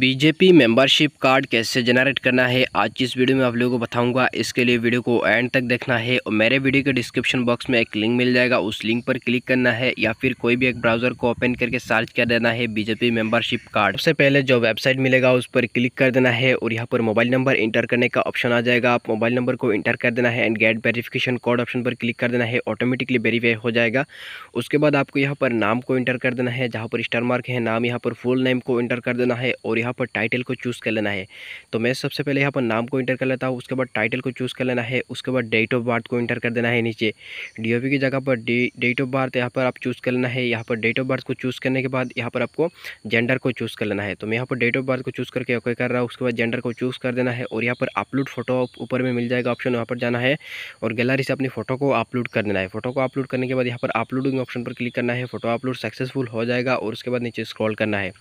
BJP membership card कैसे generate करना है आज जिस इस वीडियो में आप लोगों को बताऊंगा इसके लिए वीडियो को एंड तक देखना है और मेरे वीडियो के डिस्क्रिप्शन बॉक्स में एक लिंक मिल जाएगा उस लिंक पर क्लिक करना है या फिर कोई भी एक ब्राउज़र को ओपन करके सर्च कर देना है बीजेपी मेंबरशिप कार्ड सबसे पहले जो वेबसाइट मिलेगा उस पर क्लिक कर देना है और यहाँ पर मोबाइल नंबर इंटर करने का ऑप्शन आ जाएगा आप मोबाइल नंबर को इंटर कर देना है and get verification code option पर क्लिक कर देना है ऑटोमेटिकली वेरीफाई हो जाएगा उसके बाद आपको यहाँ पर नाम को इंटर कर देना है जहाँ पर स्टार मार्क है नाम यहाँ पर फुल नेम को इंटर कर देना है और यहाँ यहाँ पर टाइटल को चूज़ कर लेना है तो मैं सबसे पहले यहाँ पर नाम को इंटर कर लेता हूँ उसके बाद टाइटल को चूज़ कर लेना है उसके बाद डेट ऑफ बर्थ को इंटर कर देना है नीचे डी की जगह पर डेट ऑफ बर्थ यहाँ पर आप चूज़ कर लेना है यहाँ पर डेट ऑफ बर्थ को चूज़ करने के बाद यहाँ पर आपको जेंडर को चूज़ कर लेना है तो मैं यहाँ पर डेट ऑफ बर्थ को चूज़ करके ओके कर रहा हूँ उसके बाद जेंडर को चूज़ कर देना है और यहाँ पर अपलोड फोटो ऊपर में मिल जाएगा ऑप्शन वहाँ पर जाना है और गैलरी से अपनी फ़ोटो को अपलोड कर देना है फोटो को अपलोड करने के बाद यहाँ पर अपलोडिंग ऑप्शन पर क्लिक करना है फोटो अपलोड सक्सेसफुल हो जाएगा और उसके बाद नीचे स्क्रॉल करना है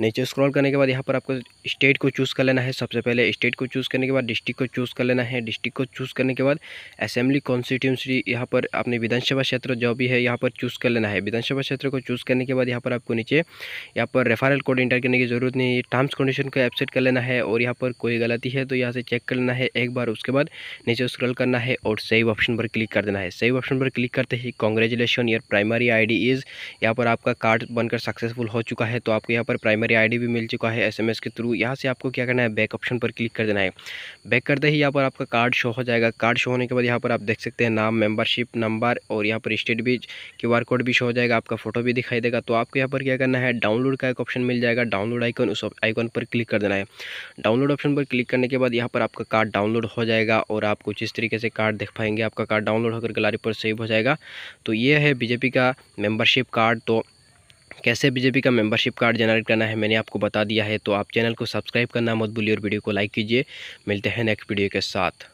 नीचे स्क्रॉल करने के बाद यहाँ पर आपको स्टेट को चूज़ कर लेना है सबसे पहले स्टेट को चूज़ करने के बाद डिस्ट्रिक्ट को चूज़ कर लेना है डिस्ट्रिक्ट को चूज़ करने के बाद असेंबली कॉन्स्टिट्यूंसी यहाँ पर आपने विधानसभा क्षेत्र जो भी है यहाँ पर चूज़ कर लेना है विधानसभा क्षेत्र को चूज़ करने के बाद यहाँ पर आपको नीचे यहाँ पर रेफरल कोड इंटर करने की ज़रूरत नहीं है टर्म्स कंडीशन को एक्सेप्ट कर लेना है और यहाँ पर कोई गलती है तो यहाँ से चेक कर लेना है एक बार उसके बाद नीचे स्क्रॉल करना है और सेव ऑप्शन पर क्लिक कर देना है सेव ऑप्शन पर क्लिक करते ही congratulation your primary I is यहाँ पर आपका कार्ड बनकर सक्सेसफुल हो चुका है तो आपको यहाँ पर प्राइमरी मेरी आईडी भी मिल चुका है एसएमएस के थ्रू यहाँ से आपको क्या करना है बैक ऑप्शन पर क्लिक कर देना है बैक करते ही यहाँ पर आपका कार्ड शो हो जाएगा कार्ड शो होने के बाद यहाँ पर आप देख सकते हैं नाम मेम्बरशिप नंबर और यहाँ पर स्टेट भी क्यू आर कोड भी शो हो जाएगा आपका फोटो भी दिखाई देगा तो आपको यहाँ पर क्या करना है डाउनलोड का एक ऑप्शन मिल जाएगा डाउनलोड आइकन उस आइकन पर क्लिक कर देना है डाउनलोड ऑप्शन पर क्लिक करने के बाद यहाँ पर आपका कार्ड डाउनलोड हो जाएगा और आप कुछ इस तरीके से कार्ड देख पाएंगे आपका कार्ड डाउनलोड होकर गलारी पर सेव हो जाएगा तो ये है बीजेपी का मेम्बरशिप कार्ड तो कैसे बीजेपी का मेंबरशिप कार्ड जनरेट करना है मैंने आपको बता दिया है तो आप चैनल को सब्सक्राइब करना मत भूलिए और वीडियो को लाइक कीजिए मिलते हैं नेक्स्ट वीडियो के साथ